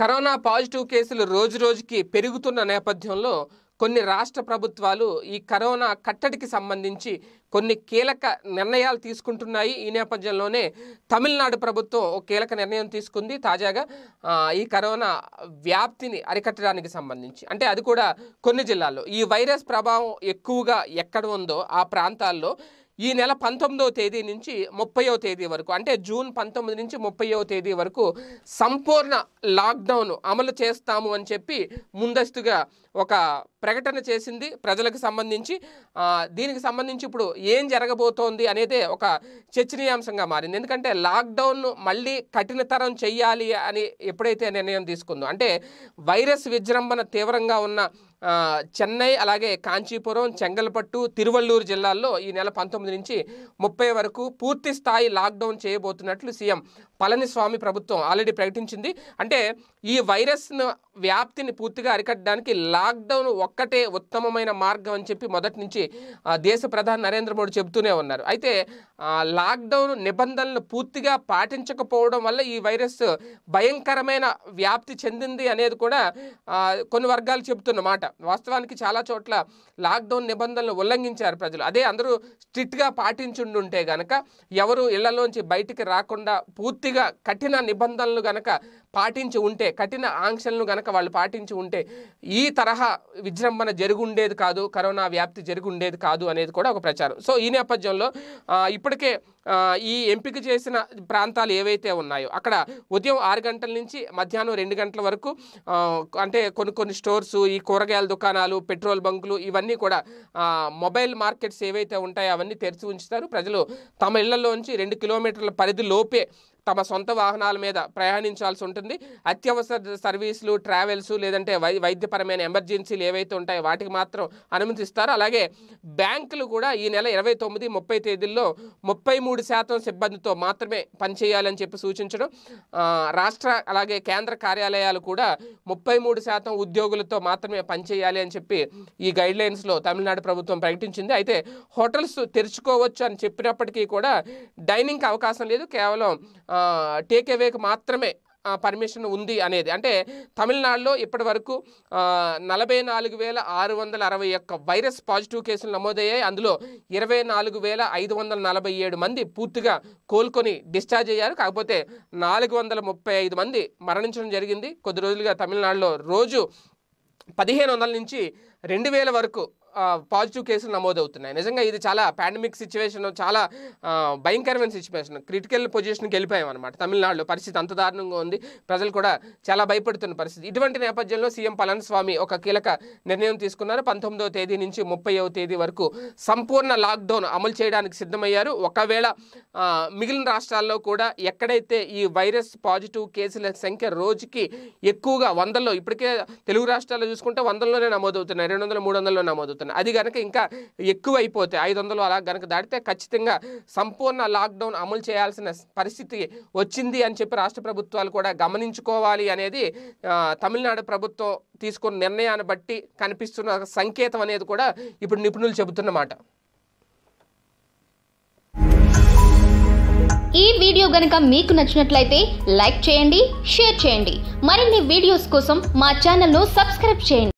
corona positive కేసులు రోజురోజుకి పెరుగుతున్న నేపథ్యంలో కొన్ని రాష్ట్ర ప్రభుత్వాలు ఈ కరోనా కట్టడికి సంబంధించి కొన్ని కీలక నిర్ణయాలు తీసుకుంటున్నాయి ఈ నేపథ్యంలోనే తమిళనాడు ప్రభుత్వం ఒక కీలక నిర్ణయం తీసుకుంది తాజాగా ఈ కరోనా వ్యాప్తిని అరికట్టడానికి సంబంధించి అంటే అది కూడా కొన్ని జిల్లాల్లో ఈ వైరస్ ప్రభావం ఎక్కువగా ఎక్కడ ఉందో ఆ ప్రాంతాల్లో ఈ నెల పంతొమ్మిదవ తేదీ నుంచి ముప్పైవ తేదీ వరకు అంటే జూన్ పంతొమ్మిది నుంచి ముప్పైవ తేదీ వరకు సంపూర్ణ లాక్డౌన్ అమలు చేస్తాము అని చెప్పి ముందస్తుగా ఒక ప్రకటన చేసింది ప్రజలకు సంబంధించి దీనికి సంబంధించి ఇప్పుడు ఏం జరగబోతోంది అనేది ఒక చర్చనీయాంశంగా మారింది ఎందుకంటే లాక్డౌన్ మళ్ళీ కఠినతరం చెయ్యాలి అని ఎప్పుడైతే నిర్ణయం తీసుకుందో అంటే వైరస్ విజృంభణ తీవ్రంగా ఉన్న చెన్నై అలాగే కాంచీపురం చెంగల్పట్టు తిరువల్లూరు జిల్లాల్లో ఈ నెల పంతొమ్మిది నుంచి ముప్పై వరకు పూర్తి స్థాయి లాక్డౌన్ చేయబోతున్నట్లు సీఎం పళనిస్వామి ప్రభుత్వం ఆల్రెడీ ప్రకటించింది అంటే ఈ వైరస్ను వ్యాప్తిని పూర్తిగా అరికట్టడానికి లాక్డౌన్ ఒక్కటే ఉత్తమమైన మార్గం అని చెప్పి మొదటి నుంచి దేశ ప్రధాని నరేంద్ర మోడీ చెబుతూనే ఉన్నారు అయితే లాక్డౌన్ నిబంధనలు పూర్తిగా పాటించకపోవడం వల్ల ఈ వైరస్ భయంకరమైన వ్యాప్తి చెందింది అనేది కూడా కొన్ని వర్గాలు చెబుతున్నమాట వాస్తవానికి చాలా చోట్ల లాక్డౌన్ నిబంధనలు ఉల్లంఘించారు ప్రజలు అదే అందరూ స్ట్రిక్ట్గా పాటించుండుంటే గనక ఎవరు ఇళ్లలోంచి బయటికి రాకుండా పూర్తిగా కఠిన నిబంధనలు గనక పాటించి ఉంటే కఠిన ఆంక్షలను గనక వాళ్ళు పాటించి ఉంటే ఈ తరహా విజృంభణ జరుగుండేది కాదు కరోనా వ్యాప్తి జరుగుండేది కాదు అనేది కూడా ఒక ప్రచారం సో ఈ నేపథ్యంలో ఇప్పటికే ఈ ఎంపిక చేసిన ప్రాంతాలు ఏవైతే ఉన్నాయో అక్కడ ఉదయం ఆరు గంటల నుంచి మధ్యాహ్నం రెండు గంటల వరకు అంటే కొన్ని కొన్ని స్టోర్స్ ఈ కూరగాయల దుకాణాలు పెట్రోల్ బంకులు ఇవన్నీ కూడా మొబైల్ మార్కెట్స్ ఏవైతే ఉంటాయో అవన్నీ తెరిచి ఉంచుతారు ప్రజలు తమ ఇళ్లలోంచి రెండు కిలోమీటర్ల పరిధి లోపే తమ సొంత వాహనాల మీద ప్రయాణించాల్సి ఉంటుంది అత్యవసర సర్వీసులు ట్రావెల్స్ లేదంటే వై వైద్యపరమైన ఎమర్జెన్సీలు ఏవైతే ఉంటాయో వాటికి మాత్రం అనుమతిస్తారు అలాగే బ్యాంకులు కూడా ఈ నెల ఇరవై తొమ్మిది ముప్పై తేదీల్లో ముప్పై మూడు శాతం సిబ్బందితో మాత్రమే పనిచేయాలని చెప్పి సూచించడం రాష్ట్ర అలాగే కేంద్ర కార్యాలయాలు కూడా ముప్పై మూడు శాతం ఉద్యోగులతో మాత్రమే పనిచేయాలి అని చెప్పి ఈ గైడ్లైన్స్లో తమిళనాడు ప్రభుత్వం ప్రకటించింది అయితే హోటల్స్ తెరుచుకోవచ్చు అని చెప్పినప్పటికీ కూడా డైనింగ్కి అవకాశం లేదు కేవలం టేక్ అవేకి మాత్రమే పర్మిషన్ ఉంది అనేది అంటే తమిళనాడులో ఇప్పటి వరకు నలభై నాలుగు వేల ఆరు వందల అరవై ఒక్క వైరస్ పాజిటివ్ కేసులు నమోదయ్యాయి అందులో ఇరవై నాలుగు వేల ఐదు వందల నలభై ఏడు మంది పూర్తిగా కోలుకొని డిశ్చార్జ్ అయ్యారు కాకపోతే నాలుగు వందల ముప్పై ఐదు మంది మరణించడం జరిగింది కొద్ది రోజులుగా తమిళనాడులో రోజు పదిహేను వందల నుంచి రెండు వేల వరకు పాజిటివ్ కేసులు నమోదవుతున్నాయి నిజంగా ఇది చాలా పాండమిక్ సిచ్యువేషన్ చాలా భయంకరమైన సిచ్యువేషన్ క్రిటికల్ పొజిషన్కి వెళ్ళిపోయాం అనమాట తమిళనాడులో పరిస్థితి అంత దారుణంగా ఉంది ప్రజలు కూడా చాలా భయపడుతున్న పరిస్థితి ఇటువంటి నేపథ్యంలో సీఎం పళనిస్వామి ఒక కీలక నిర్ణయం తీసుకున్నారు పంతొమ్మిదవ తేదీ నుంచి ముప్పైవ తేదీ వరకు సంపూర్ణ లాక్డౌన్ అమలు చేయడానికి సిద్ధమయ్యారు ఒకవేళ మిగిలిన రాష్ట్రాల్లో కూడా ఎక్కడైతే ఈ వైరస్ పాజిటివ్ కేసుల సంఖ్య రోజుకి ఎక్కువగా వందల్లో ఇప్పటికే తెలుగు రాష్ట్రాల్లో చూసుకుంటే వందల్లోనే నమోదవుతున్నాయి రెండు వందల మూడు వందల్లో నమోదవుతున్నాయి చెబుతున్నా అది కనుక ఇంకా ఎక్కువైపోతే ఐదు వందలు అలా కనుక దాటితే ఖచ్చితంగా సంపూర్ణ లాక్డౌన్ అమలు చేయాల్సిన పరిస్థితి వచ్చింది అని చెప్పి రాష్ట్ర ప్రభుత్వాలు కూడా గమనించుకోవాలి అనేది తమిళనాడు ప్రభుత్వం తీసుకున్న నిర్ణయాన్ని బట్టి కనిపిస్తున్న సంకేతం అనేది కూడా ఇప్పుడు నిపుణులు చెబుతున్నమాట ఈ వీడియో గనక మీకు నచ్చినట్లయితే లైక్ చేయండి షేర్ చేయండి మరిన్ని వీడియోస్ కోసం మా ఛానల్ను సబ్స్క్రైబ్ చేయండి